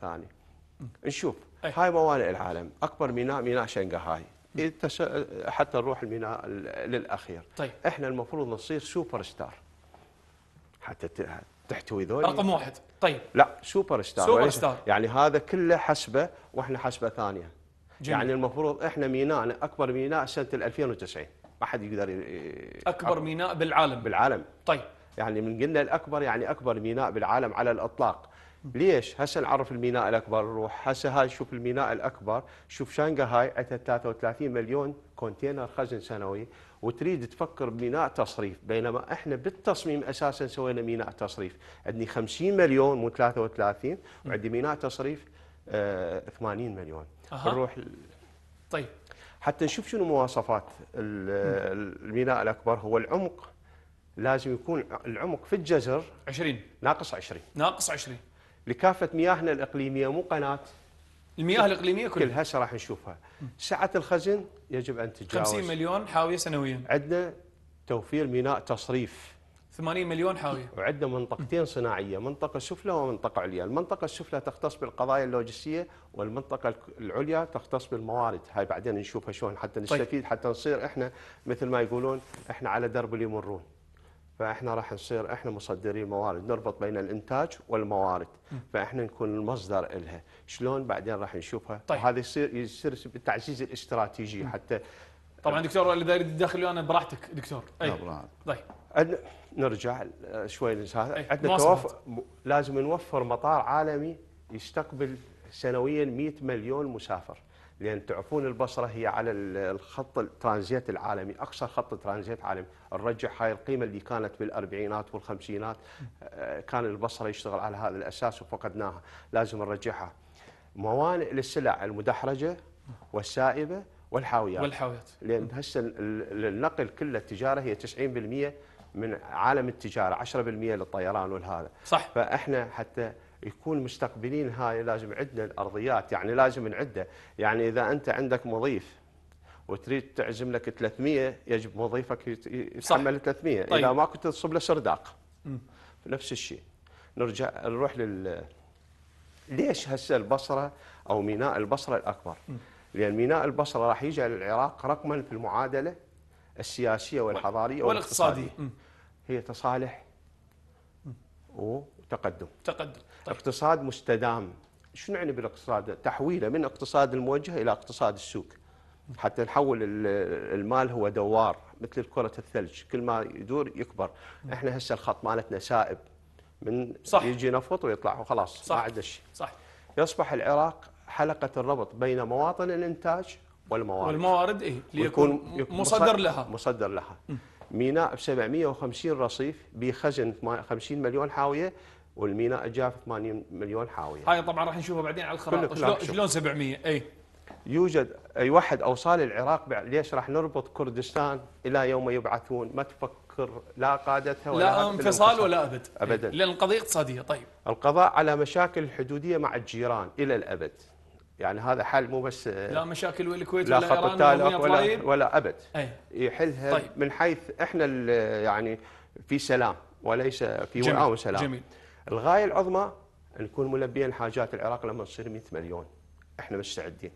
ثاني نشوف هاي موانئ العالم اكبر ميناء ميناء شنغهاي إيه، حتى نروح الميناء للاخير طيب. احنا المفروض نصير سوبر ستار حتى تحتوي ذول رقم واحد طيب لا سوبر ستار سوبر ستار يعني هذا كله حسبه واحنا حسبه ثانيه جميل. يعني المفروض احنا ميناءنا اكبر ميناء سنه 2090 ما حد يقدر اكبر ميناء بالعالم بالعالم طيب يعني من قلنا الاكبر يعني اكبر ميناء بالعالم على الاطلاق ليش؟ هسه نعرف الميناء الاكبر نروح، هسه هاي شوف الميناء الاكبر، شوف شانغهاي عندها 33 مليون كونتينر خزن سنوي وتريد تفكر بميناء تصريف بينما احنا بالتصميم اساسا سوينا ميناء تصريف، عندي 50 مليون مو 33 وعندي ميناء تصريف آه 80 مليون. أه. نروح طيب حتى نشوف شنو مواصفات الميناء الاكبر هو العمق لازم يكون العمق في الجزر 20 ناقص 20 ناقص 20 لكافه مياهنا الاقليميه مو قناه المياه الاقليميه كلها كلها راح نشوفها سعه الخزن يجب ان تتجاوز 50 مليون حاويه سنويا عندنا توفير ميناء تصريف 80 مليون حاويه وعندنا منطقتين صناعيه منطقه سفلى ومنطقه عليا المنطقه السفلى تختص بالقضايا اللوجستيه والمنطقه العليا تختص بالموارد هاي بعدين نشوفها شلون حتى طيب. نستفيد طيب. حتى نصير احنا مثل ما يقولون احنا على درب اللي يمرون فاحنا راح نصير احنا مصدرين موارد نربط بين الانتاج والموارد فاحنا نكون المصدر لها شلون بعدين راح نشوفها طيب. هذا يصير يصير بالتعزيز الاستراتيجي حتى طبعا دكتور اللي داير الداخل انا براحتك دكتور اي طيب عندنا نرجع شوي عندنا توفر لازم نوفر مطار عالمي يستقبل سنويا 100 مليون مسافر لان تعرفون البصره هي على الخط الترانزيت العالمي اقصر خط ترانزيت عالمي نرجع هاي القيمه اللي كانت بالاربعينات والخمسينات آه، كان البصره يشتغل على هذا الاساس وفقدناها لازم نرجعها موانئ للسلع المدحرجه والسائبه والحاويات والحاويات لان هسه النقل كله التجاره هي 90% من عالم التجاره 10% للطيران والهذا صح فاحنا حتى يكون مستقبلين هاي لازم عندنا الارضيات يعني لازم نعده يعني اذا انت عندك مضيف وتريد تعزم لك 300 يجب مضيفك يتحمل 300 طيب. اذا ما كنت تصب له سرداق نفس الشيء نرجع نروح لل ليش هسه البصره او ميناء البصره الاكبر؟ م. لان ميناء البصره راح يجعل العراق رقما في المعادله السياسيه والحضاريه والاقتصاديه, والاقتصادية. هي تصالح وتقدم تقدم اقتصاد مستدام شنو يعني بالاقتصاد تحويله من اقتصاد الموجه الى اقتصاد السوق حتى نحول المال هو دوار مثل كرة الثلج كل ما يدور يكبر احنا هسه الخط مالتنا سائب من صح. يجي نفط ويطلع وخلاص صح. ما عاد صح يصبح العراق حلقة الربط بين مواطن الانتاج والموارد والموارد ايه ليكون مصدر لها مصدر لها ميناء ب 750 رصيف بخزن 50 مليون حاويه والميناء جاف 8 80 مليون حاويه. هاي طبعا راح نشوفها بعدين على الخرائط شلون شلون 700 اي يوجد اي واحد اوصال العراق ليش راح نربط كردستان الى يوم يبعثون ما تفكر لا قادتها ولا لا انفصال ولا ابد ابدا لان القضيه اقتصاديه طيب القضاء على مشاكل الحدوديه مع الجيران الى الابد يعني هذا حل مو بس لا مشاكل الكويت ولا خط ولا, ولا ولا ابد أي. يحلها طيب. من حيث احنا يعني في سلام وليس في وئام سلام جميل الغايه العظمى نكون ملبيين حاجات العراق لما نصير 100 مليون احنا مستعدين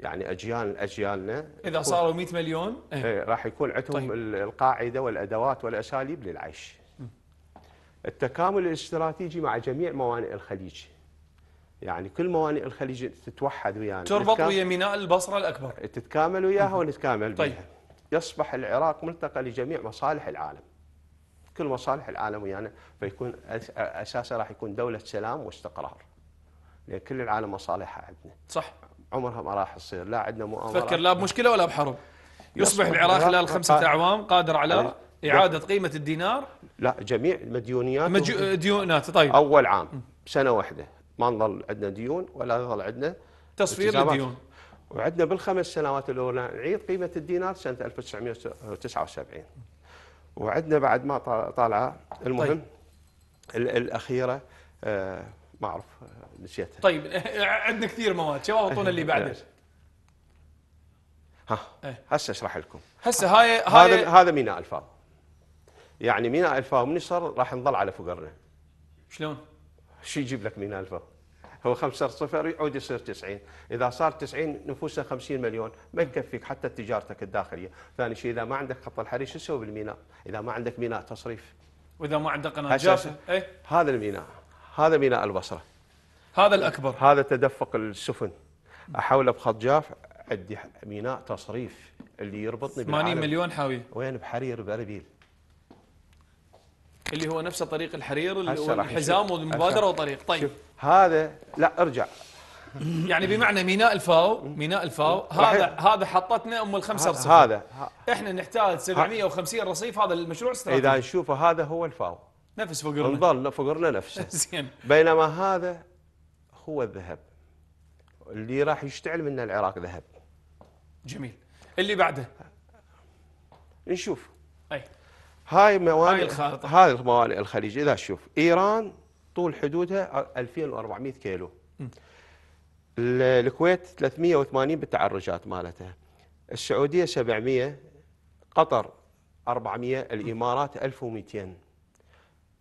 يعني اجيال اجيالنا اذا صاروا 100 مليون إيه. ايه راح يكون عندهم طيب. القاعده والادوات والاساليب للعيش التكامل الاستراتيجي مع جميع موانئ الخليج يعني كل موانئ الخليج تتوحد ويانا يعني. تربط ويا ميناء البصره الاكبر تتكامل وياها ونتكامل طيب. بها يصبح العراق ملتقى لجميع مصالح العالم كل مصالح العالم ويانا يعني فيكون اساسا راح يكون دوله سلام واستقرار لان كل العالم مصالحها عندنا صح عمرها ما راح تصير لا عندنا مؤامرات فكر لا بمشكله ولا بحرب يصبح العراق خلال خمسة أعوام قادر على إعادة قيمة الدينار لا جميع مديونيات مجو... ديونات طيب أول عام سنة واحدة ما نظل عندنا ديون ولا يظل عندنا تصفير الديون وعندنا بالخمس سنوات الأولى نعيد قيمة الدينار سنة 1979 وعندنا بعد ما طالعه المهم طيب. الاخيره آه ما اعرف آه، نسيتها طيب عندنا كثير مواد شباب اعطونا اللي بعده ها إيه. هسه اشرح لكم هسه هاي هاي هذا هذا ميناء الفاو يعني ميناء الفاو من صار راح نظل على فقرنا شلون؟ شو يجيب لك ميناء الفاو؟ هو 5 صفر يعود يصير 90 اذا صار 90 نفوسه 50 مليون ما يكفيك حتى تجارتك الداخليه ثاني شيء اذا ما عندك خط الحرير شو تسوي بالميناء اذا ما عندك ميناء تصريف واذا ما عندك قناه جافه ايه؟ هذا الميناء هذا ميناء البصره هذا الاكبر هذا تدفق السفن احوله بخط جاف عندي ميناء تصريف اللي يربطني 80 مليون حاوي وين بحرير باربيل اللي هو نفس طريق الحرير والحزام والمبادره وطريق طيب شوف. هذا لا ارجع يعني بمعنى ميناء الفاو ميناء الفاو هذا هذا حطتنا ام الخمسه رصيف هذا احنا نحتاج 750 رصيف هذا المشروع استراتيجي اذا نشوفه هذا هو الفاو نفس فقرنا نظل فقرنا نفسه زين بينما هذا هو الذهب اللي راح يشتعل منه العراق ذهب جميل اللي بعده نشوف اي هاي موانئ هاي الخارطه هاي الموانئ الخليج اذا شوف ايران طول حدودها 2400 كيلو الكويت 380 بالتعرجات مالتها السعوديه 700 قطر 400 الامارات 1200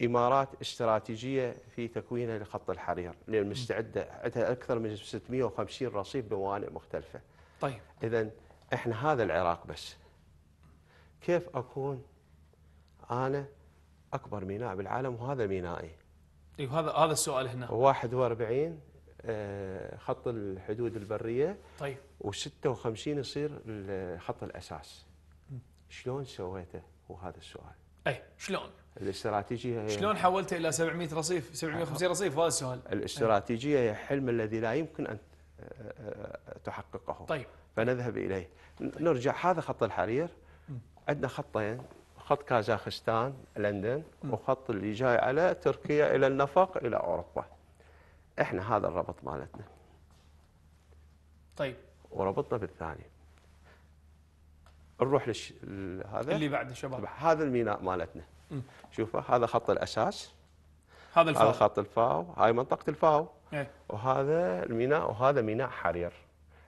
امارات استراتيجيه في تكوينها لخط الحرير لان مستعده عندها اكثر من 650 رصيف بموانئ مختلفه. طيب اذا احنا هذا العراق بس. كيف اكون انا اكبر ميناء بالعالم وهذا مينائي؟ ايوه هذا هذا السؤال هنا 41 آه، خط الحدود البريه طيب و56 يصير الخط الاساس شلون سويته هو هذا السؤال اي شلون الاستراتيجيه شلون حولته الى 700 رصيف 750 رصيف هذا السؤال الاستراتيجيه هي حلم الذي لا يمكن ان آه، آه، تحققه طيب فنذهب اليه طيب. نرجع هذا خط الحرير عندنا خطين خط كازاخستان لندن وخط اللي جاي على تركيا إلى النفق إلى أوروبا إحنا هذا الربط مالتنا طيب وربطنا بالثاني نروح للش... هذا اللي بعد شباب هذا الميناء مالتنا شوفه هذا خط الأساس هذا الفاو هذا خط الفاو هاي منطقة الفاو ايه؟ وهذا الميناء وهذا ميناء حرير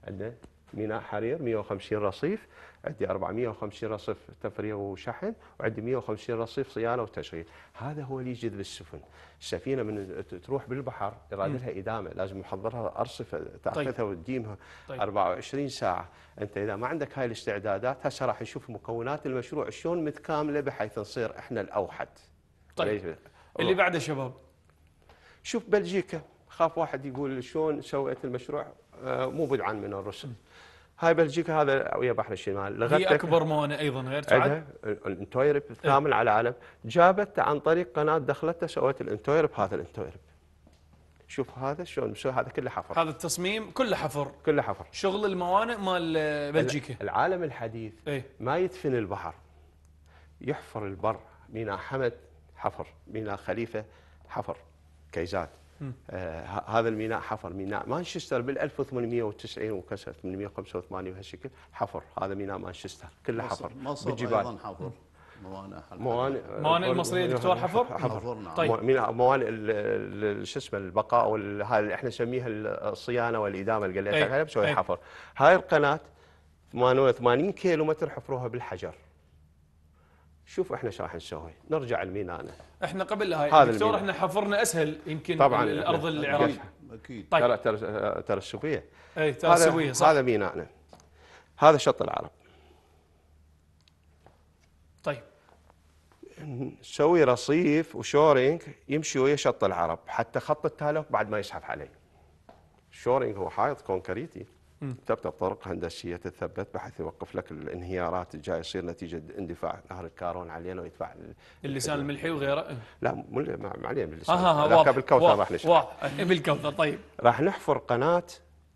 عندنا ميناء حرير 150 رصيف عندي 450 رصيف تفريغ وشحن وعندي 150 رصيف صيانه وتشغيل هذا هو اللي يجذب السفن السفينه من تروح بالبحر يراد لها ادامه لازم نحضرها ارصفه تاخذها طيب. وتديمها طيب. 24 ساعه انت اذا ما عندك هاي الاستعدادات هسه راح نشوف مكونات المشروع شلون متكامله بحيث نصير احنا الاوحد طيب, طيب. اللي بعده شباب شوف بلجيكا خاف واحد يقول شلون سويت المشروع آه، مو بدعا من الرسل هاي بلجيكا هذا ويا بحر الشمال لغتك هي اكبر موانئ ايضا غير تعد إيه، الانتويرب إيه. الثامن على العالم جابت عن طريق قناه دخلتها سوت الانتويرب هذا الانتويرب شوف هذا شلون مسوي هذا كله حفر هذا التصميم كله حفر كله حفر شغل الموانئ مال بلجيكا العالم الحديث ايه؟ ما يدفن البحر يحفر البر ميناء حمد حفر ميناء خليفه حفر كيزات آه هذا الميناء حفر ميناء مانشستر بال 1890 وكسر 885 وهالشكل حفر هذا ميناء مانشستر كله حفر مصر بالجبال ايضا حفر موانئ موانئ آه، المصريه دكتور حفر حفر نعم طيب موانئ شو اسمه البقاء اللي احنا نسميها الصيانه والادامه اللي قلت لك بسوي حفر هاي القناه 88 كيلو متر حفروها بالحجر شوف احنا ايش راح نسوي نرجع الميناء احنا قبل هاي دكتور احنا حفرنا اسهل يمكن طبعا الارض العراقيه اكيد طيب. ترى ترى ترى السويه اي ترى السويه صح هذا ميناءنا هذا شط العرب طيب نسوي رصيف وشورينج يمشي ويا شط العرب حتى خط التالف بعد ما يسحب عليه الشورينج هو حائط كونكريتي تبدا الطرق هندسيه تثبت بحيث يوقف لك الانهيارات الجايه يصير نتيجه اندفاع نهر الكارون علينا ويدفع اللسان الملحي وغيره لا مو عليه من اللسان آه, آه،, آه، بالكوثر راح نشرح بالكوثر طيب راح نحفر قناه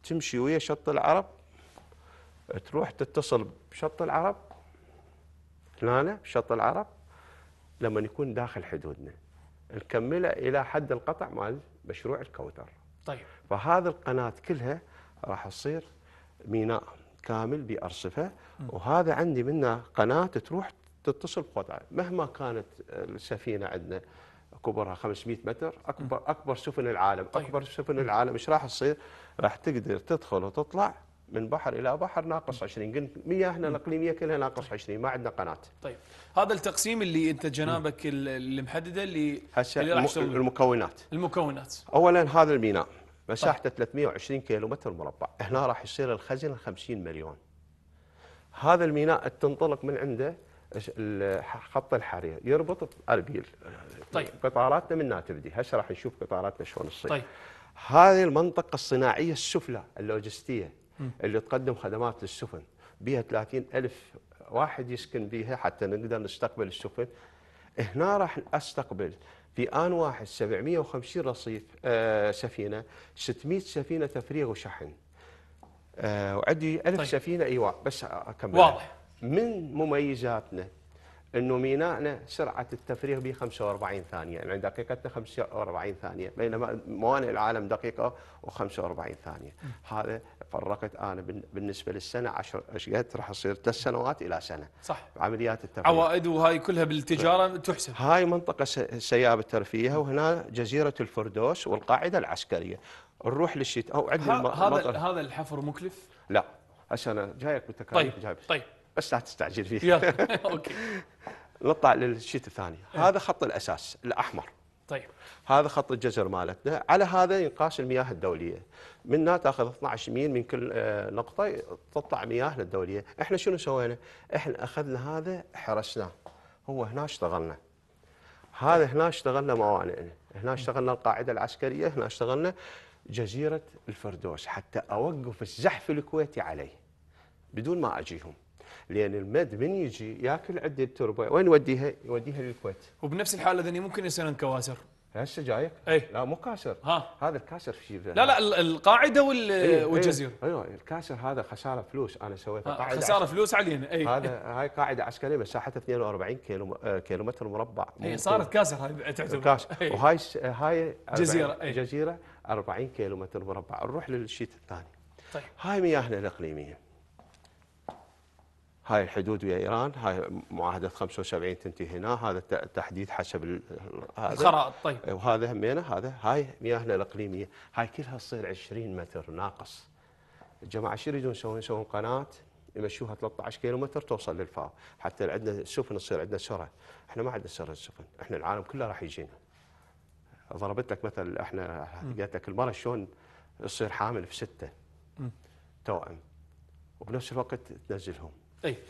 تمشي ويا شط العرب تروح تتصل بشط العرب هنا شط العرب لما يكون داخل حدودنا نكمله الى حد القطع مال مشروع الكوثر طيب فهذه القناه كلها راح تصير ميناء كامل بارصفه وهذا عندي منه قناه تروح تتصل بقطعه مهما كانت السفينه عندنا كبرها 500 متر اكبر اكبر سفن العالم طيب. اكبر سفن العالم ايش راح تصير؟ راح تقدر تدخل وتطلع من بحر الى بحر ناقص 20 قلت مياهنا الاقليميه كلها ناقص طيب. 20 ما عندنا قناه طيب هذا التقسيم اللي انت جنابك اللي محدده اللي, اللي راح المكونات المكونات اولا هذا الميناء مساحته 320 كيلو متر مربع هنا راح يصير الخزنه 50 مليون هذا الميناء تنطلق من عنده خط الحرير يربط اربيل طيب قطاراتنا من تبدي هسه راح نشوف قطاراتنا شلون تصير طيب هذه المنطقه الصناعيه السفلى اللوجستيه م. اللي تقدم خدمات للسفن بها 30 ألف واحد يسكن بها حتى نقدر نستقبل السفن هنا راح استقبل في آن واحد 750 رصيف آه، سفينة 600 سفينة تفريغ وشحن آه، وعندي 1000 طيب. سفينة إيواء بس أكمل واضح من مميزاتنا انه ميناءنا سرعه التفريغ به 45 ثانيه، يعني دقيقتنا 45 ثانيه، بينما موانئ العالم دقيقه و45 ثانيه، هذا فرقت انا بالنسبه للسنه 10 قد راح تصير ثلاث سنوات الى سنه صح عمليات التفريغ عوائد وهاي كلها بالتجاره تحسب هاي منطقه سياب الترفيه وهنا جزيره الفردوس والقاعده العسكريه، نروح للشتاء او عندنا هذا هذا الحفر مكلف؟ لا هسه انا جايك بالتكاليف طيب جايب. طيب بس لا تستعجل فيه اوكي نطلع للشيت الثاني هذا خط الاساس الاحمر طيب هذا خط الجزر مالتنا على هذا ينقاس المياه الدوليه منها تاخذ 12 ميل من كل آه، نقطه تطلع مياه للدوليه احنا شنو سوينا احنا اخذنا هذا حرسناه هو هنا اشتغلنا هذا هنا اشتغلنا موانئنا هنا اشتغلنا القاعده العسكريه هنا اشتغلنا جزيره الفردوس حتى اوقف الزحف الكويتي عليه بدون ما اجيهم لان المد من يجي ياكل عده تربه وين يوديها؟ يوديها للكويت. وبنفس الحاله ذني ممكن يصيرون كواسر. هسه جايك؟ اي لا مو كاسر ها. هذا الكاسر في لا لا القاعده وال أيه, إيه. والجزيره ايوه أيه الكاسر هذا خساره فلوس انا سويتها آه، قاعده خساره عشر... فلوس علينا اي هذا هاي قاعده عسكريه مساحتها 42 كيلو آه، كيلو متر مربع اي صارت كاسر هاي تعتبر كاسر أيه. وهاي هاي جزيره أيه. جزيره 40 كيلو متر مربع نروح للشيت الثاني طيب هاي مياهنا الاقليميه هاي الحدود ويا ايران هاي معاهده 75 تنتهي هنا هذا التحديد حسب هذا الخرائط طيب وهذا همينه هذا هاي مياهنا الاقليميه هاي كلها تصير 20 متر ناقص الجماعه شو يريدون يسوون؟ يسوون قناه يمشوها 13 كيلو متر توصل للفاو حتى عندنا السفن تصير عندنا سرعه احنا ما عندنا سرعه السفن احنا العالم كله راح يجينا ضربت لك مثل احنا قالت لك المره شلون تصير حامل في سته توأم وبنفس الوقت تنزلهم Bem,